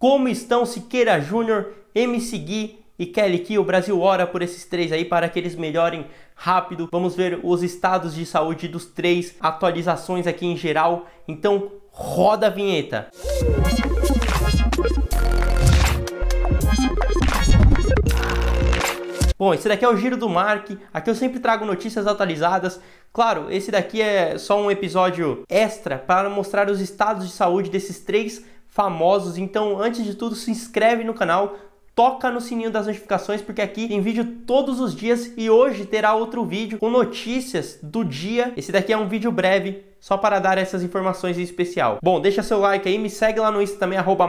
Como estão Siqueira Júnior, MC Gui e Kelly Key? O Brasil ora por esses três aí para que eles melhorem rápido. Vamos ver os estados de saúde dos três, atualizações aqui em geral. Então, roda a vinheta. Bom, esse daqui é o Giro do Mark. Aqui eu sempre trago notícias atualizadas. Claro, esse daqui é só um episódio extra para mostrar os estados de saúde desses três famosos. Então, antes de tudo, se inscreve no canal, toca no sininho das notificações, porque aqui tem vídeo todos os dias e hoje terá outro vídeo com notícias do dia. Esse daqui é um vídeo breve, só para dar essas informações em especial. Bom, deixa seu like aí, me segue lá no Insta também, arroba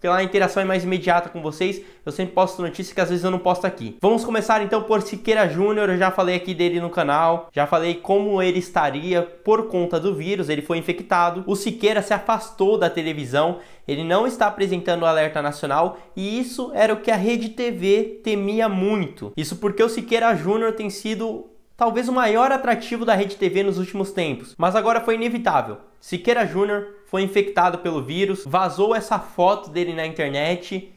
porque lá a interação é mais imediata com vocês. Eu sempre posto notícias que às vezes eu não posto aqui. Vamos começar então por Siqueira Júnior. Eu já falei aqui dele no canal, já falei como ele estaria por conta do vírus. Ele foi infectado. O Siqueira se afastou da televisão. Ele não está apresentando o alerta nacional e isso era o que a Rede TV temia muito. Isso porque o Siqueira Júnior tem sido talvez o maior atrativo da Rede TV nos últimos tempos, mas agora foi inevitável. Siqueira Júnior foi infectado pelo vírus, vazou essa foto dele na internet.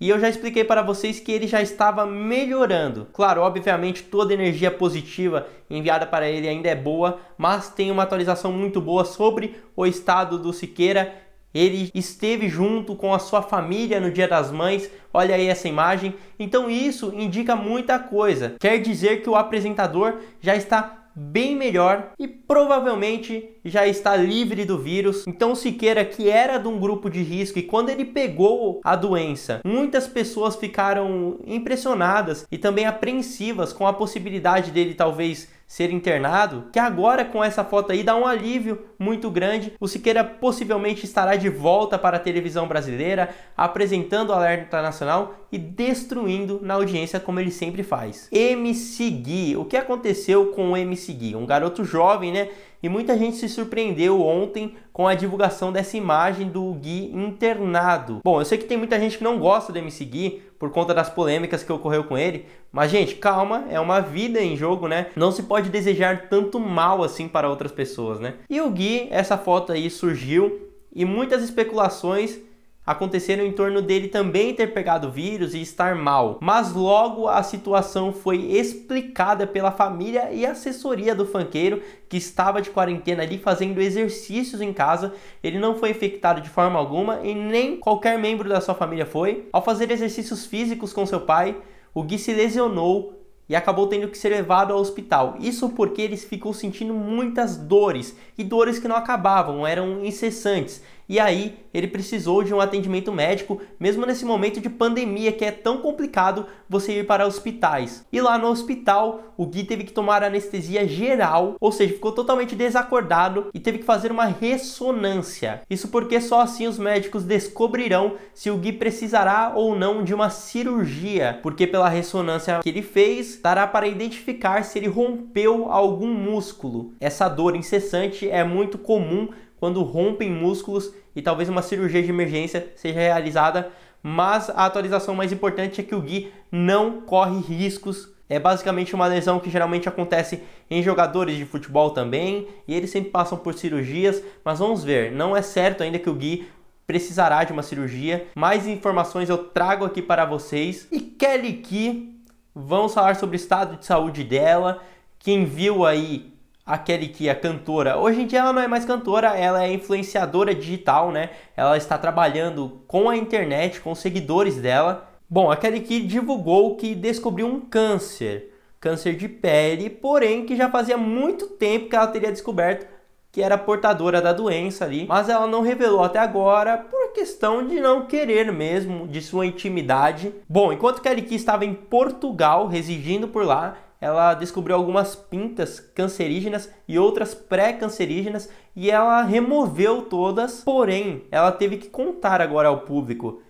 E eu já expliquei para vocês que ele já estava melhorando. Claro, obviamente toda energia positiva enviada para ele ainda é boa, mas tem uma atualização muito boa sobre o estado do Siqueira. Ele esteve junto com a sua família no Dia das Mães, olha aí essa imagem. Então isso indica muita coisa. Quer dizer que o apresentador já está bem melhor e provavelmente já está livre do vírus. Então o Siqueira, que era de um grupo de risco e quando ele pegou a doença, muitas pessoas ficaram impressionadas e também apreensivas com a possibilidade dele talvez ser internado, que agora com essa foto aí dá um alívio muito grande. O Siqueira possivelmente estará de volta para a televisão brasileira, apresentando o alerta internacional e destruindo na audiência como ele sempre faz. MC Gui, o que aconteceu com o MC Gui? Um garoto jovem, né, e muita gente se surpreendeu ontem com a divulgação dessa imagem do Gui internado. Bom, eu sei que tem muita gente que não gosta de MC Gui por conta das polêmicas que ocorreu com ele, mas gente, calma, é uma vida em jogo, né? Não se pode desejar tanto mal assim para outras pessoas, né? E o Gui, essa foto aí surgiu e muitas especulações aconteceram em torno dele também ter pegado vírus e estar mal, mas logo a situação foi explicada pela família e assessoria do funkeiro que estava de quarentena ali fazendo exercícios em casa. Ele não foi infectado de forma alguma e nem qualquer membro da sua família foi. Ao fazer exercícios físicos com seu pai, o Gui se lesionou e acabou tendo que ser levado ao hospital. Isso porque ele ficou sentindo muitas dores e dores que não acabavam, eram incessantes e aí ele precisou de um atendimento médico, mesmo nesse momento de pandemia que é tão complicado você ir para hospitais. E lá no hospital, o Gui teve que tomar anestesia geral, ou seja, ficou totalmente desacordado e teve que fazer uma ressonância. Isso porque só assim os médicos descobrirão se o Gui precisará ou não de uma cirurgia, porque pela ressonância que ele fez, dará para identificar se ele rompeu algum músculo. Essa dor incessante é muito comum quando rompem músculos e talvez uma cirurgia de emergência seja realizada, mas a atualização mais importante é que o Gui não corre riscos. É basicamente uma lesão que geralmente acontece em jogadores de futebol também, e eles sempre passam por cirurgias, mas vamos ver, não é certo ainda que o Gui precisará de uma cirurgia. Mais informações eu trago aqui para vocês. E Kelly Ki, vamos falar sobre o estado de saúde dela. Quem viu aí aquele que é cantora. Hoje em dia ela não é mais cantora, ela é influenciadora digital, né? Ela está trabalhando com a internet, com os seguidores dela. Bom, Kelly que divulgou que descobriu um câncer, câncer de pele, porém que já fazia muito tempo que ela teria descoberto que era portadora da doença ali, mas ela não revelou até agora por questão de não querer mesmo de sua intimidade. Bom, enquanto Kelly Key estava em Portugal, residindo por lá, ela descobriu algumas pintas cancerígenas e outras pré-cancerígenas e ela removeu todas, porém ela teve que contar agora ao público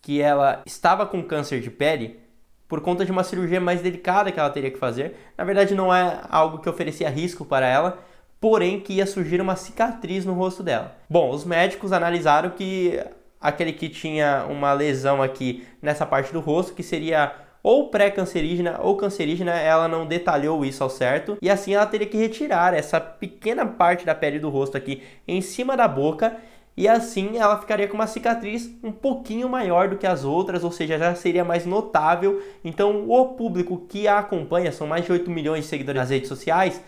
que ela estava com câncer de pele por conta de uma cirurgia mais delicada que ela teria que fazer. Na verdade, não é algo que oferecia risco para ela, porém que ia surgir uma cicatriz no rosto dela. Bom, os médicos analisaram que aquele que tinha uma lesão aqui nessa parte do rosto, que seria ou pré-cancerígena ou cancerígena, ela não detalhou isso ao certo, e assim ela teria que retirar essa pequena parte da pele do rosto aqui em cima da boca e assim ela ficaria com uma cicatriz um pouquinho maior do que as outras, ou seja, já seria mais notável. Então, o público que a acompanha, são mais de 8 milhões de seguidores nas redes sociais,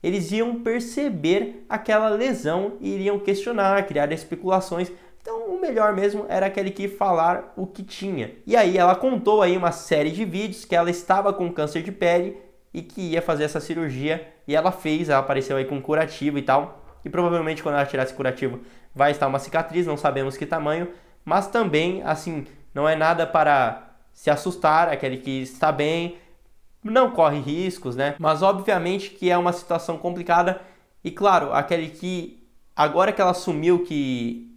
eles iam perceber aquela lesão e iriam questionar, criar especulações então, o melhor mesmo era aquele que falar o que tinha. E aí ela contou aí uma série de vídeos que ela estava com câncer de pele e que ia fazer essa cirurgia e ela fez, ela apareceu aí com curativo e tal. E provavelmente quando ela tirar esse curativo vai estar uma cicatriz, não sabemos que tamanho, mas também assim, não é nada para se assustar, aquele que está bem, não corre riscos, né? Mas obviamente que é uma situação complicada e claro, aquele que agora que ela assumiu que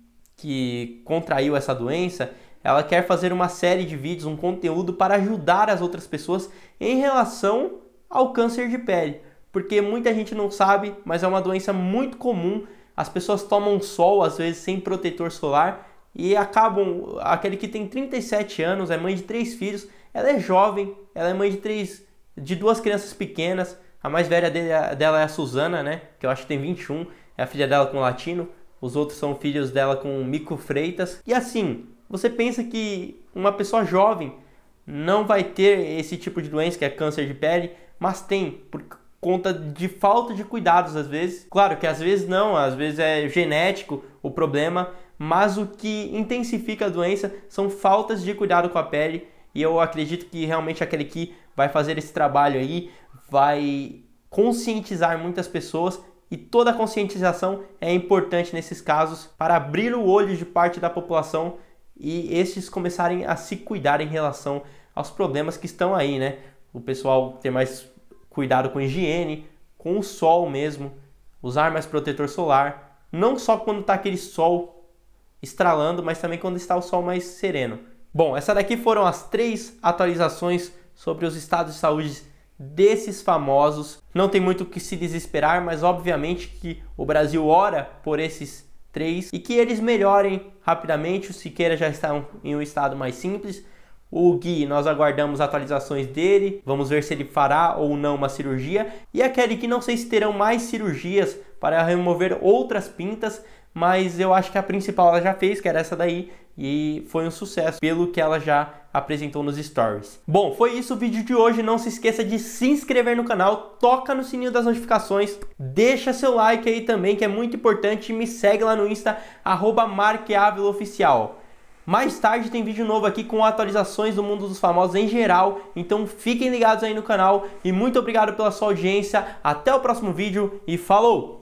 que contraiu essa doença, ela quer fazer uma série de vídeos, um conteúdo para ajudar as outras pessoas em relação ao câncer de pele. Porque muita gente não sabe, mas é uma doença muito comum. As pessoas tomam sol, às vezes, sem protetor solar e acabam. Aquele que tem 37 anos, é mãe de três filhos, ela é jovem, ela é mãe de três, de duas crianças pequenas. A mais velha é, dela é a Suzana, né? Que eu acho que tem 21, é a filha dela com o latino os outros são filhos dela com Mico Freitas. E assim, você pensa que uma pessoa jovem não vai ter esse tipo de doença, que é câncer de pele, mas tem, por conta de falta de cuidados às vezes. Claro que às vezes não, às vezes é genético o problema, mas o que intensifica a doença são faltas de cuidado com a pele. E eu acredito que realmente aquele que vai fazer esse trabalho aí vai conscientizar muitas pessoas e toda a conscientização é importante nesses casos para abrir o olho de parte da população e estes começarem a se cuidar em relação aos problemas que estão aí, né? O pessoal ter mais cuidado com higiene, com o sol mesmo, usar mais protetor solar, não só quando está aquele sol estralando, mas também quando está o sol mais sereno. Bom, essa daqui foram as três atualizações sobre os estados de saúde desses famosos. Não tem muito o que se desesperar, mas obviamente que o Brasil ora por esses três e que eles melhorem rapidamente. O Siqueira já está em um estado mais simples. O Gui, nós aguardamos atualizações dele, vamos ver se ele fará ou não uma cirurgia. E a Kelly, que não sei se terão mais cirurgias para remover outras pintas, mas eu acho que a principal ela já fez, que era essa daí, e foi um sucesso pelo que ela já apresentou nos stories. Bom, foi isso o vídeo de hoje. Não se esqueça de se inscrever no canal, toca no sininho das notificações, deixa seu like aí também, que é muito importante, e me segue lá no Insta, arroba Mais tarde tem vídeo novo aqui com atualizações do mundo dos famosos em geral, então fiquem ligados aí no canal e muito obrigado pela sua audiência. Até o próximo vídeo e falou!